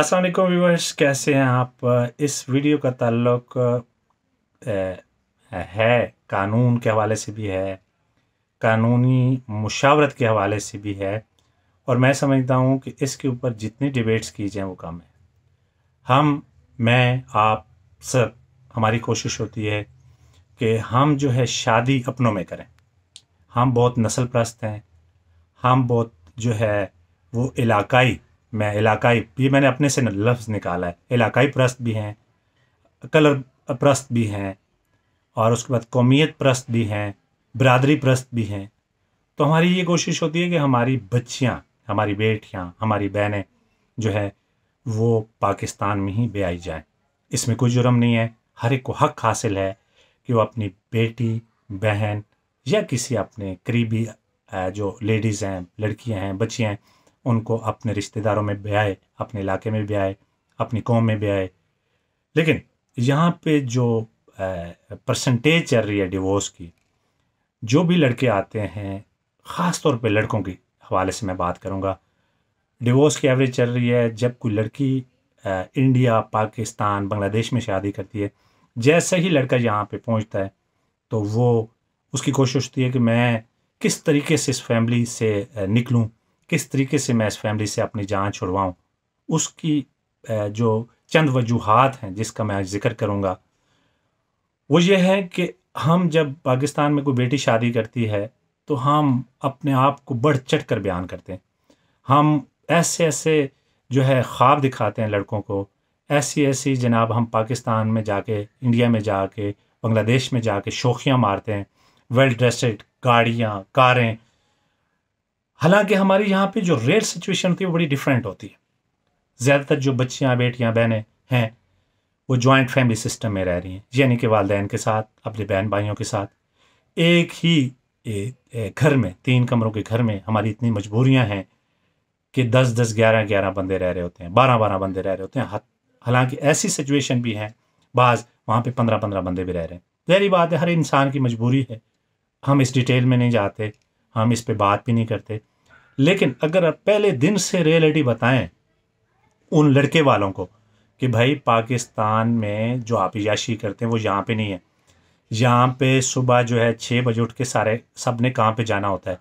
Aslam viewers कैसे हैं आप इस वीडियो का ताल्लुक है कानून के हवाले से भी है कानूनी मुशावरत के हवाले से भी है और मैं समझता हूँ कि इसके ऊपर जितनी डिबेट्स की जाएँ वो कम है हम मैं आप सब हमारी कोशिश होती है कि हम जो है शादी अपनों में करें हम बहुत नस्ल प्रस्त हैं हम बहुत जो है वो इलाकाई मैं इलाकाई ये मैंने अपने से लफ्ज़ निकाला है इलाकाई प्रस्त भी हैं कलर प्रस्त भी हैं और उसके बाद कौमियत प्रस्त भी हैं बरदरी प्रस्त भी हैं तो हमारी ये कोशिश होती है कि हमारी बच्चियाँ हमारी बेटियाँ हमारी बहनें जो है वो पाकिस्तान में ही ब्याई जाएँ इसमें कोई जुर्म नहीं है हर एक को हक हासिल है कि वो अपनी बेटी बहन या किसी अपने करीबी जो लेडीज़ हैं लड़कियाँ हैं बच्चियाँ हैं उनको अपने रिश्तेदारों में ब्याए अपने इलाके में ब्याए अपनी कौम में ब्याए लेकिन यहाँ पे जो परसेंटेज चल रही है डिवोर्स की जो भी लड़के आते हैं ख़ास तौर पे लड़कों के हवाले से मैं बात करूँगा डिवोर्स की एवरेज चल रही है जब कोई लड़की इंडिया पाकिस्तान बांग्लादेश में शादी करती है जैसे ही लड़का यहाँ पे पहुँचता है तो वो उसकी कोशिश होती है कि मैं किस तरीके से इस फैमिली से निकलूँ किस तरीके से मैं इस फैमिली से अपनी जान छुड़वाऊँ उसकी जो चंद वजूहत हैं जिसका मैं आज जिक्र करूँगा वो ये है कि हम जब पाकिस्तान में कोई बेटी शादी करती है तो हम अपने आप को बढ़ चढ़ कर बयान करते हैं हम ऐसे ऐसे जो है ख्वाब दिखाते हैं लड़कों को ऐसी ऐसी जनाब हम पाकिस्तान में जाके इंडिया में जाके बांग्लादेश में जाके शोखियाँ मारते हैं वेल ड्रेसड गाड़ियाँ कारें हालांकि हमारी यहाँ पे जो रेयर सिचुएशन होती है वो बड़ी डिफरेंट होती है ज़्यादातर जो बच्चियाँ बेटियाँ बहनें हैं वो जॉइंट फैमिली सिस्टम में रह रही हैं यानी कि वालदेन के साथ अपने बहन भाइयों के साथ एक ही घर में तीन कमरों के घर में हमारी इतनी मजबूरियाँ हैं कि दस दस ग्यारह ग्यारह बंदे रह रहे होते हैं बारह बारह बंदे रह रहे होते हैं हालांकि ऐसी सिचुएशन भी हैं बाज़ वहाँ पे पंद्रह पंद्रह बंदे भी रह रहे हैं जहरी बात है हर इंसान की मजबूरी है हम इस डिटेल में नहीं जाते हम इस पर बात भी नहीं करते लेकिन अगर आप पहले दिन से रियलिटी बताएं उन लड़के वालों को कि भाई पाकिस्तान में जो आप याशी करते हैं वो यहाँ पे नहीं है यहाँ पे सुबह जो है छः बजे उठ के सारे सब ने कहाँ पर जाना होता है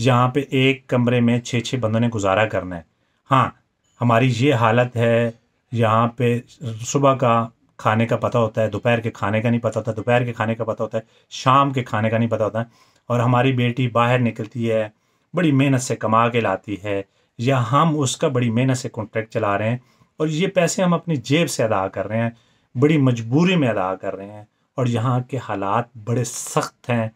यहाँ पे एक कमरे में छः छः बंदों ने गुजारा करना है हाँ हमारी ये हालत है यहाँ पे सुबह का खाने का पता होता है दोपहर के खाने का नहीं पता होता दोपहर के खाने का पता होता है शाम के खाने का नहीं पता होता है और हमारी बेटी बाहर निकलती है बड़ी मेहनत से कमा के लाती है या हम उसका बड़ी मेहनत से कॉन्ट्रैक्ट चला रहे हैं और ये पैसे हम अपनी जेब से अदा कर रहे हैं बड़ी मजबूरी में अदा कर रहे हैं और यहाँ के हालात बड़े सख्त हैं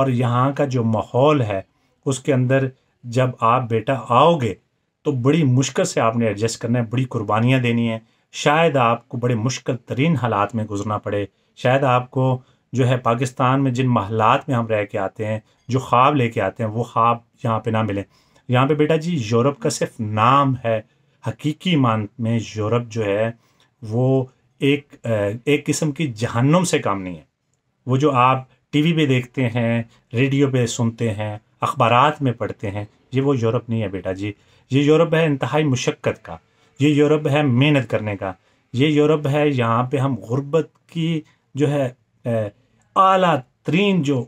और यहाँ का जो माहौल है उसके अंदर जब आप बेटा आओगे तो बड़ी मुश्किल से आपने एडजस्ट करना है बड़ी कुर्बानियाँ देनी है शायद आपको बड़े मुश्किल तरीन हालात में गुजरना पड़े शायद आपको जो है पाकिस्तान में जिन महलात में हम रह के आते हैं जो ख्वाब लेके आते हैं वो ख्वाब यहाँ पे ना मिले यहाँ पे बेटा जी यूरोप का सिर्फ नाम है हकीकी मान में यूरोप जो है वो एक एक किस्म की जहन्नुम से काम नहीं है वो जो आप टीवी पे देखते हैं रेडियो पे सुनते हैं अखबार में पढ़ते हैं ये वो यूरोप नहीं है बेटा जी ये यूरोप है इंतहाई मुशक्क़त का ये यूरोप है मेहनत करने का ये यूरोप है यहाँ पे हम गुर्बत की जो है आला तरीन जो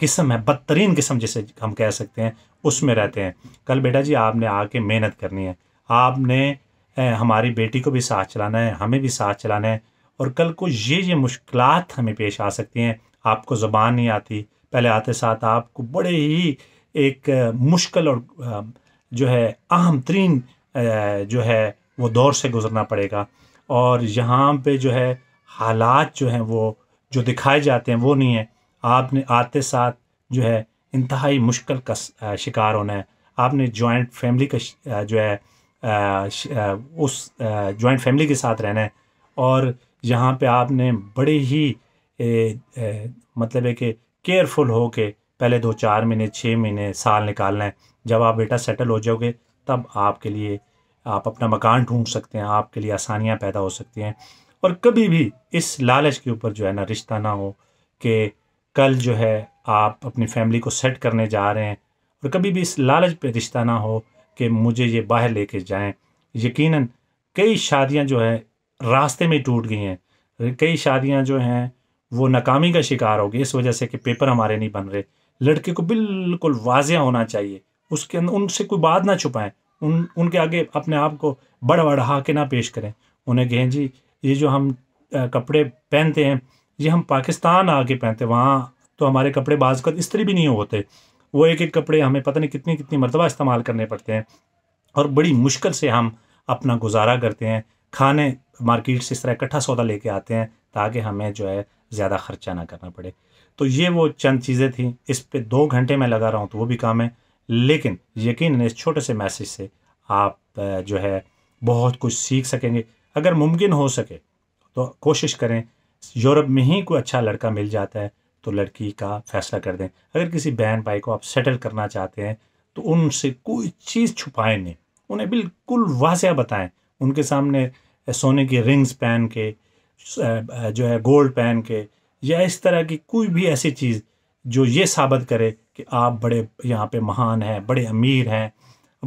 किस्म है बदतरीन किस्म जिसे हम कह सकते हैं उसमें रहते हैं कल बेटा जी आपने आके मेहनत करनी है आपने हमारी बेटी को भी साथ चलाना है हमें भी साथ चलाना है और कल को ये ये मुश्किल हमें पेश आ सकती हैं आपको ज़बान नहीं आती पहले आते साथ आपको बड़े ही एक मुश्किल और जो है अहम तरीन जो है वो दौर से गुज़रना पड़ेगा और यहाँ पे जो है हालात जो हैं वो जो दिखाए जाते हैं वो नहीं है आपने आते साथ जो है इंतहाई मुश्किल का शिकार होना है आपने जॉइंट फैमिली का जो है उस जॉइंट फैमिली के साथ रहना है और यहाँ पे आपने बड़े ही ए, ए, मतलब है कि केयरफुल हो के पहले दो चार महीने छः महीने साल निकालना है जब आप बेटा सेटल हो जाओगे तब आपके लिए आप अपना मकान ढूंढ सकते हैं आपके लिए आसानियाँ पैदा हो सकती हैं और कभी भी इस लालच के ऊपर जो है ना रिश्ता ना हो कि कल जो है आप अपनी फैमिली को सेट करने जा रहे हैं और कभी भी इस लालच पे रिश्ता ना हो कि मुझे ये बाहर लेके जाएं यकीनन कई शादियां जो है रास्ते में टूट गई हैं कई शादियां जो हैं वो नाकामी का शिकार हो गई इस वजह से कि पेपर हमारे नहीं बन रहे लड़के को बिल्कुल वाजिया होना चाहिए उसके अंदर उनसे कोई बात ना छुपाएं उन उनके आगे अपने आप को बढ़ बढ़ा के ना पेश करें उन्हें कहें जी ये जो हम कपड़े पहनते हैं ये हम पाकिस्तान आके पहनते वहाँ तो हमारे कपड़े बाज़त इस्त्री भी नहीं होते वो एक एक कपड़े हमें पता नहीं कितनी कितनी मरतबा इस्तेमाल करने पड़ते हैं और बड़ी मुश्किल से हम अपना गुजारा करते हैं खाने मार्केट से इस तरह इकट्ठा सौदा लेके आते हैं ताकि हमें जो है ज़्यादा ख़र्चा ना करना पड़े तो ये वो चंद चीज़ें थी इस पर दो घंटे मैं लगा रहा हूँ तो वो भी काम है लेकिन यकीन इस छोटे से मैसेज से आप जो है बहुत कुछ सीख सकेंगे अगर मुमकिन हो सके तो कोशिश करें यूरोप में ही कोई अच्छा लड़का मिल जाता है तो लड़की का फैसला कर दें अगर किसी बहन भाई को आप सेटल करना चाहते हैं तो उनसे कोई चीज़ छुपाएं नहीं उन्हें बिल्कुल वाजिया बताएं उनके सामने सोने की रिंग्स पहन के जो है गोल्ड पहन के या इस तरह की कोई भी ऐसी चीज़ जो ये साबित करे कि आप बड़े यहाँ पे महान हैं बड़े अमीर हैं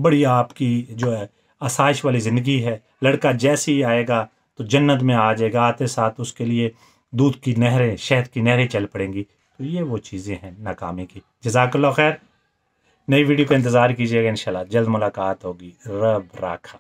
बड़ी आपकी जो है आसाइश वाली ज़िंदगी है लड़का जैसे ही आएगा तो जन्नत में आ जाएगा आते साथ उसके लिए दूध की नहरें शहद की नहरें चल पड़ेंगी तो ये वो चीज़ें हैं नाकामी की जजाकल्ला खैर नई वीडियो का इंतज़ार कीजिएगा इन जल्द मुलाकात होगी रब राखा